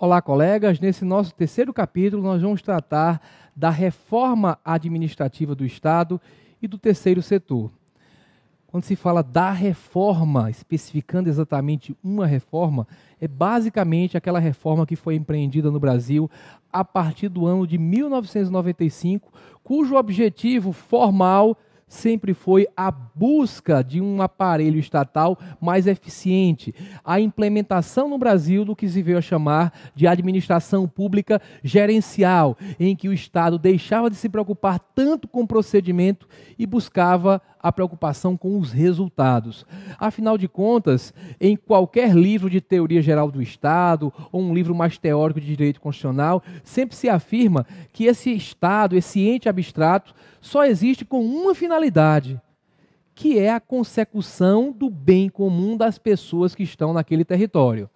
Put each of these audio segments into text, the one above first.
Olá, colegas. Nesse nosso terceiro capítulo, nós vamos tratar da reforma administrativa do Estado e do terceiro setor. Quando se fala da reforma, especificando exatamente uma reforma, é basicamente aquela reforma que foi empreendida no Brasil a partir do ano de 1995, cujo objetivo formal sempre foi a busca de um aparelho estatal mais eficiente, a implementação no Brasil do que se veio a chamar de administração pública gerencial, em que o Estado deixava de se preocupar tanto com o procedimento e buscava a preocupação com os resultados. Afinal de contas, em qualquer livro de teoria geral do Estado ou um livro mais teórico de direito constitucional, sempre se afirma que esse Estado, esse ente abstrato, só existe com uma finalidade, que é a consecução do bem comum das pessoas que estão naquele território.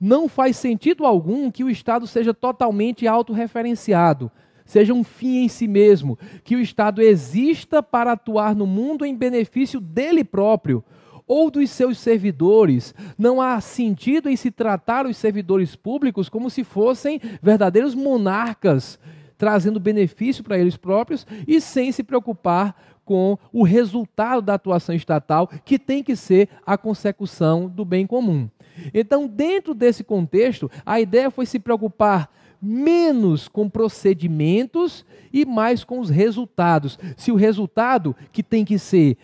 Não faz sentido algum que o Estado seja totalmente autorreferenciado, seja um fim em si mesmo, que o Estado exista para atuar no mundo em benefício dele próprio ou dos seus servidores. Não há sentido em se tratar os servidores públicos como se fossem verdadeiros monarcas trazendo benefício para eles próprios e sem se preocupar com o resultado da atuação estatal, que tem que ser a consecução do bem comum. Então, dentro desse contexto, a ideia foi se preocupar menos com procedimentos e mais com os resultados. Se o resultado que tem que ser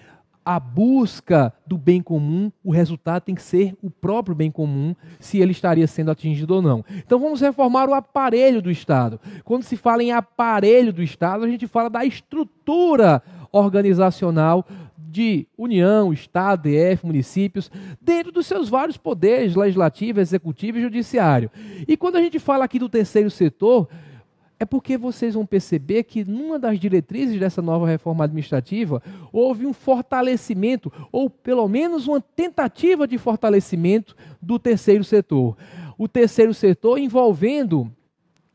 a busca do bem comum, o resultado tem que ser o próprio bem comum, se ele estaria sendo atingido ou não. Então vamos reformar o aparelho do Estado. Quando se fala em aparelho do Estado, a gente fala da estrutura organizacional de União, Estado, DF, municípios, dentro dos seus vários poderes, legislativo, executivo e judiciário. E quando a gente fala aqui do terceiro setor, é porque vocês vão perceber que numa das diretrizes dessa nova reforma administrativa houve um fortalecimento, ou pelo menos uma tentativa de fortalecimento do terceiro setor. O terceiro setor envolvendo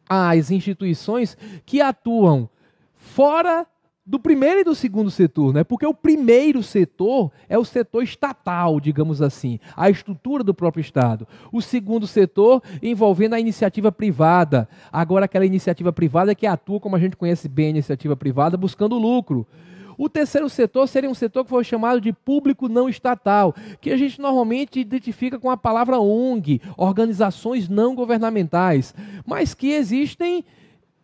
as instituições que atuam fora do primeiro e do segundo setor, né? Porque o primeiro setor é o setor estatal, digamos assim, a estrutura do próprio Estado. O segundo setor envolvendo a iniciativa privada. Agora aquela iniciativa privada que atua, como a gente conhece bem, a iniciativa privada, buscando lucro. O terceiro setor seria um setor que foi chamado de público não estatal, que a gente normalmente identifica com a palavra ONG, organizações não governamentais, mas que existem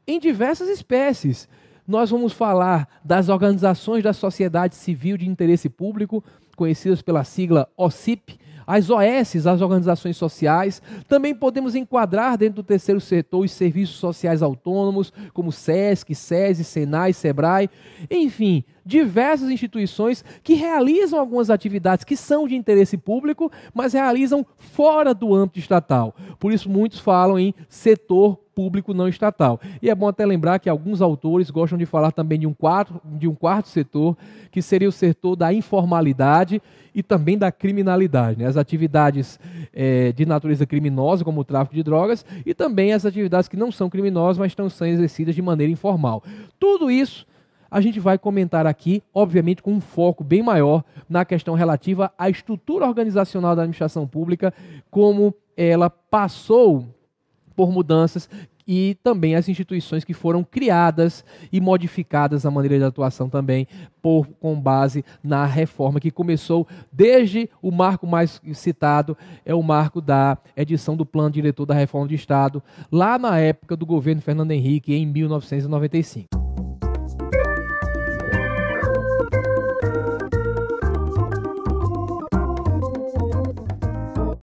em diversas espécies nós vamos falar das organizações da sociedade civil de interesse público, conhecidas pela sigla OCIP, as OS, as organizações sociais. Também podemos enquadrar dentro do terceiro setor os serviços sociais autônomos, como SESC, SESI, SENAI, SEBRAE, enfim, diversas instituições que realizam algumas atividades que são de interesse público, mas realizam fora do âmbito estatal. Por isso, muitos falam em setor público não estatal. E é bom até lembrar que alguns autores gostam de falar também de um, quatro, de um quarto setor, que seria o setor da informalidade e também da criminalidade. Né? as atividades é, de natureza criminosa, como o tráfico de drogas, e também as atividades que não são criminosas, mas estão sendo exercidas de maneira informal. Tudo isso a gente vai comentar aqui, obviamente, com um foco bem maior na questão relativa à estrutura organizacional da administração pública, como ela passou por mudanças e também as instituições que foram criadas e modificadas na maneira de atuação também por, com base na reforma que começou desde o marco mais citado, é o marco da edição do Plano Diretor da Reforma do Estado, lá na época do governo Fernando Henrique, em 1995.